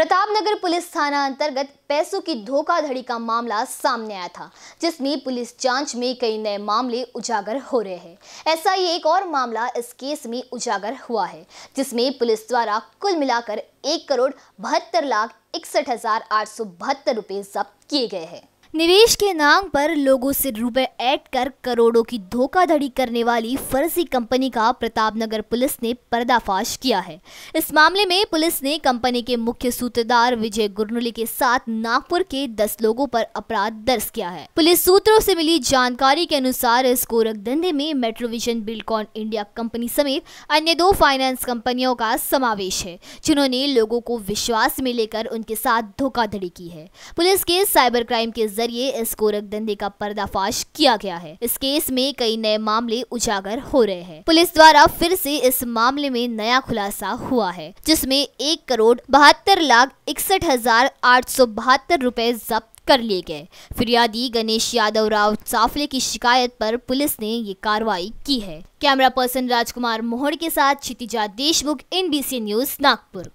Pratapnagar police थाना अंतर्गत पैसों की धोखाधड़ी का मामला सामने आया था जिसमें पुलिस जांच में कई नए मामले उजागर हो रहे हैं ऐसा ही एक और मामला इस केस में उजागर हुआ है जिसमें पुलिस द्वारा कुल मिलाकर एक करोड़ बहत्तर लाख इकसठ हजार आठ सौ बहत्तर रुपये जब्त किए गए हैं निवेश के नाम पर लोगों से रुपए ऐड कर करोड़ों की धोखाधड़ी करने वाली फर्जी कंपनी का प्रतापनगर पुलिस ने पर्दाफाश किया है इस मामले में पुलिस ने कंपनी के मुख्य सूत्रधार विजय गुरनुली के साथ नागपुर के 10 लोगों पर अपराध दर्ज किया है पुलिस सूत्रों से मिली जानकारी के अनुसार इस गोरख धंधे में मेट्रोविजन बिल्कॉन इंडिया कंपनी समेत अन्य दो फाइनेंस कंपनियों का समावेश है जिन्होंने लोगों को विश्वास में लेकर उनके साथ धोखाधड़ी की है पुलिस के साइबर क्राइम के जरिए इस गोरखधंधे का पर्दाफाश किया गया है इस केस में कई नए मामले उजागर हो रहे हैं पुलिस द्वारा फिर से इस मामले में नया खुलासा हुआ है जिसमे एक करोड़ बहत्तर लाख इकसठ हजार आठ सौ बहत्तर रूपए जब्त कर लिए गए फिरियादी गणेश यादव राव चाफले की शिकायत पर पुलिस ने ये कार्रवाई की है कैमरा पर्सन राजकुमार मोहड़ के साथ क्षितिजा देशमुख एनबीसी न्यूज नागपुर